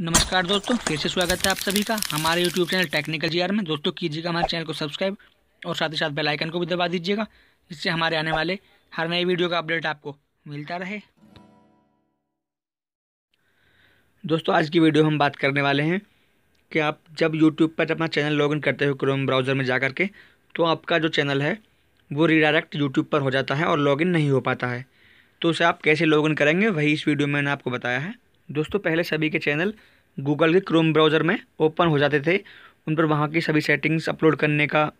नमस्कार दोस्तों फिर से स्वागत है आप सभी का हमारे यूट्यूब चैनल टेक्निकल जीआर में दोस्तों कीजिएगा हमारे चैनल को सब्सक्राइब और साथ ही साथ बेल आइकन को भी दबा दीजिएगा जिससे हमारे आने वाले हर नए वीडियो का अपडेट आपको मिलता रहे दोस्तों आज की वीडियो हम बात करने वाले हैं कि आप जब यूट्यूब पर अपना चैनल इन करते हो क्रोम ब्राउज़र में जा के तो आपका जो चैनल है वो रिडायरेक्ट यूट्यूब पर हो जाता है और इन नहीं हो पाता है तो उसे आप कैसे इन करेंगे वही इस वीडियो में मैंने आपको बताया है दोस्तों पहले सभी के चैनल गूगल के क्रोम ब्राउज़र में ओपन हो जाते थे उन पर वहाँ की सभी सेटिंग्स अपलोड करने का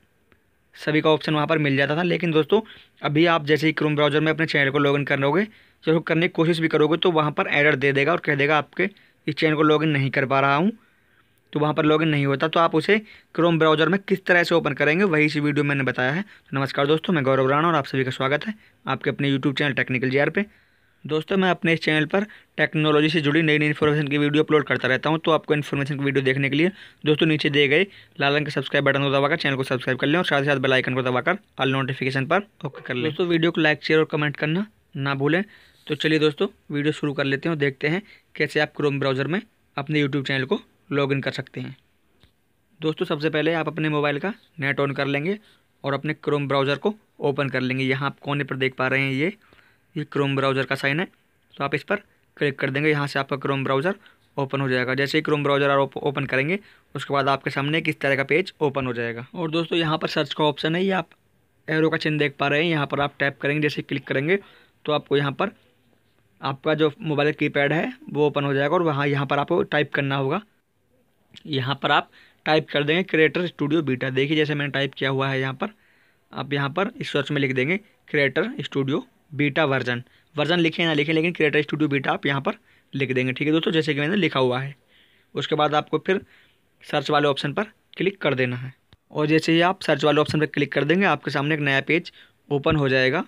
सभी का ऑप्शन वहाँ पर मिल जाता था लेकिन दोस्तों अभी आप जैसे ही क्रोम ब्राउज़र में अपने चैनल को लॉगिन करोगे जरूर करने की कोशिश भी करोगे तो वहाँ पर एरर दे देगा और कह देगा आपके इस चैनल को लॉगिन नहीं कर पा रहा हूँ तो वहाँ पर लॉगिन नहीं होता तो आप उसे क्रोम ब्राउज़र में किस तरह से ओपन करेंगे वही इसी वीडियो मैंने बताया है तो नमस्कार दोस्तों मैं गौरव राणा और आप सभी का स्वागत है आपके अपने यूट्यूब चैनल टेक्निकल जी पे दोस्तों मैं अपने इस चैनल पर टेक्नोलॉजी से जुड़ी नई नई इन्फॉर्मेशन की वीडियो अपलोड करता रहता हूं तो आपको इन्फॉर्मेशन की वीडियो देखने के लिए दोस्तों नीचे दिए गए लाल रंग के सब्सक्राइब बटन को दबाकर चैनल को सब्सक्राइब कर लें और साथ ही साथ बेल आइकन को दबाकर ऑल नोटिफिकेशन पर ओके कर लें दोस्तों वीडियो को लाइक शेयर और कमेंट करना ना भूलें तो चलिए दोस्तों वीडियो शुरू कर लेते हैं और देखते हैं कैसे आप क्रोम ब्राउज़र में अपने यूट्यूब चैनल को इन कर सकते हैं दोस्तों सबसे पहले आप अपने मोबाइल का नेट ऑन कर लेंगे और अपने क्रोम ब्राउज़र को ओपन कर लेंगे यहाँ आप कोने पर देख पा रहे हैं ये ये क्रोम ब्राउज़र का साइन है तो आप इस पर क्लिक कर देंगे यहाँ से आपका क्रोम ब्राउज़र ओपन हो जाएगा जैसे ही क्रोम ब्राउज़र आप ओपन करेंगे उसके बाद आपके सामने किस तरह का पेज ओपन हो जाएगा और दोस्तों यहाँ पर सर्च का ऑप्शन है ये आप एरो का चिन्ह देख पा रहे हैं यहाँ पर आप टैप करेंगे जैसे क्लिक करेंगे तो आपको यहाँ पर आपका जो मोबाइल की पैड है वो ओपन हो जाएगा और वहाँ यहाँ पर आपको टाइप करना होगा यहाँ पर आप टाइप कर देंगे क्रिएटर स्टूडियो बीटा देखिए जैसे मैंने टाइप किया हुआ है यहाँ पर आप यहाँ पर इस सर्च में लिख देंगे creator studio beta version version लिखें ना लिखें लेकिन क्रिएटर स्टूडियो बीटा आप यहाँ पर लिख देंगे ठीक है दोस्तों जैसे कि मैंने लिखा हुआ है उसके बाद आपको फिर सर्च वाले ऑप्शन पर क्लिक कर देना है और जैसे ही आप सर्च वाले ऑप्शन पर क्लिक कर देंगे आपके सामने एक नया पेज ओपन हो जाएगा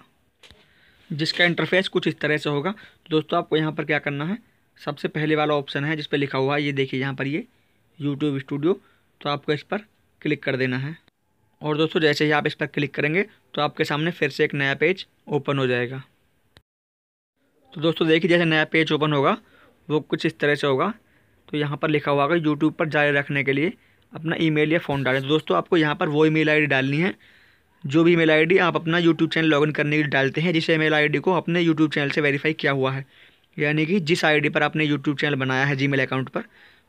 जिसका इंटरफेस कुछ इस तरह से होगा तो दोस्तों आपको यहाँ पर क्या करना है सबसे पहले वाला ऑप्शन है जिस पर लिखा हुआ है ये देखिए यहाँ पर ये यूट्यूब स्टूडियो तो आपको इस पर क्लिक कर देना है और दोस्तों जैसे ही आप इस पर क्लिक करेंगे तो आपके सामने फिर से एक नया पेज ओपन हो जाएगा तो दोस्तों देखिए जैसे नया पेज ओपन होगा वो कुछ इस तरह से होगा तो यहाँ पर लिखा हुआ होगा यूट्यूब पर जारी रखने के लिए अपना ईमेल या फ़ोन डालें तो दोस्तों आपको यहाँ पर वो ईमेल आईडी डालनी है जो भी ईमेल आईडी आप अपना यूट्यूब चैनल लॉगिन करने के लिए डालते हैं जिस ईमेल आईडी को अपने यूट्यूब चैनल से वेरीफाई किया हुआ है यानी कि जिस आईडी पर आपने यूट्यूब चैनल बनाया है जीमेल अकाउंट पर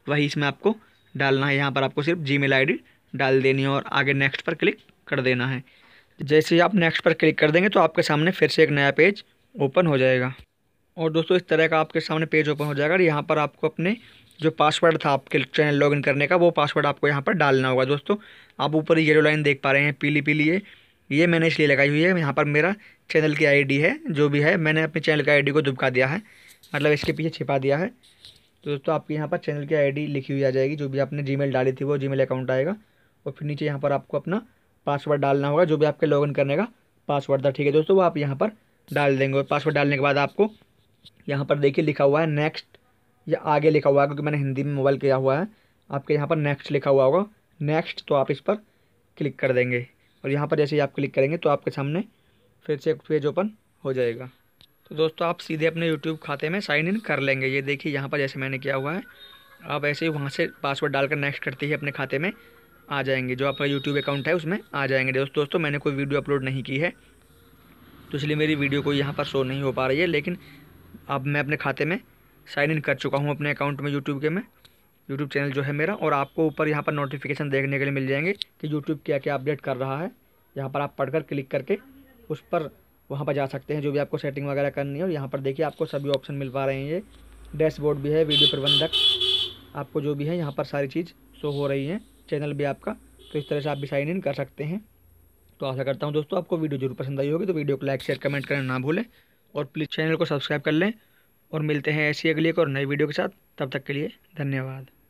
वही इसमें आपको डालना है यहाँ पर आपको सिर्फ जीमेल आईडी डाल देनी है और आगे नेक्स्ट पर क्लिक कर देना है जैसे ही आप नेक्स्ट पर क्लिक कर देंगे तो आपके सामने फिर से एक नया पेज ओपन हो जाएगा और दोस्तों इस तरह का आपके सामने पेज ओपन हो जाएगा और यहाँ पर आपको अपने जो पासवर्ड था आपके चैनल लॉगिन करने का वो पासवर्ड आपको यहाँ पर डालना होगा दोस्तों आप ऊपर ये जो लाइन देख पा रहे हैं पीली पीली ये ये मैंने इसलिए लगाई हुई है यहाँ पर मेरा चैनल की आईडी है जो भी है मैंने अपने चैनल की आईडी को दुबका दिया है मतलब इसके पीछे छिपा दिया है तो दोस्तों आपके यहाँ पर चैनल की आई लिखी हुई आ जाएगी जो भी आपने जी डाली थी वो जी अकाउंट आएगा और फिर नीचे यहाँ पर आपको अपना पासवर्ड डालना होगा जो भी आपके लॉगिन करने का पासवर्ड था ठीक है दोस्तों वो आप यहाँ पर डाल देंगे और पासवर्ड डालने के बाद आपको यहाँ पर देखिए लिखा हुआ है नेक्स्ट या आगे लिखा हुआ है क्योंकि मैंने हिंदी में मोबाइल किया हुआ है आपके यहाँ पर नेक्स्ट लिखा हुआ होगा नेक्स्ट तो आप इस पर क्लिक कर देंगे और यहाँ पर जैसे ही आप क्लिक करेंगे तो आपके सामने फिर से एक पेज ओपन हो जाएगा तो दोस्तों आप सीधे अपने यूट्यूब खाते में साइन इन कर लेंगे ये देखिए यहाँ पर जैसे मैंने किया हुआ है आप ऐसे ही वहाँ से पासवर्ड डालकर नेक्स्ट करते ही अपने खाते में आ जाएंगे जो आपका यूट्यूब अकाउंट है उसमें आ जाएंगे दोस्तों दोस्तों मैंने कोई वीडियो अपलोड नहीं की है तो इसलिए मेरी वीडियो को यहाँ पर शो नहीं हो पा रही है लेकिन अब मैं अपने खाते में साइन इन कर चुका हूँ अपने अकाउंट में यूट्यूब के में यूट्यूब चैनल जो है मेरा और आपको ऊपर यहाँ पर नोटिफिकेशन देखने के लिए मिल जाएंगे कि यूट्यूब क्या क्या अपडेट कर रहा है यहाँ पर आप पढ़कर क्लिक करके उस पर वहाँ पर जा सकते हैं जो भी आपको सेटिंग वगैरह करनी है और यहाँ पर देखिए आपको सभी ऑप्शन मिल पा रहे हैं ये डैशबोर्ड भी है वीडियो प्रबंधक आपको जो भी है यहाँ पर सारी चीज़ शो हो रही हैं चैनल भी आपका तो इस तरह से आप भी साइन इन कर सकते हैं तो आशा करता हूँ दोस्तों आपको वीडियो जरूर पसंद आई होगी तो वीडियो को लाइक शेयर कमेंट करना ना भूलें और प्लीज़ चैनल को सब्सक्राइब कर लें और मिलते हैं ऐसी अगली एक और नई वीडियो के साथ तब तक के लिए धन्यवाद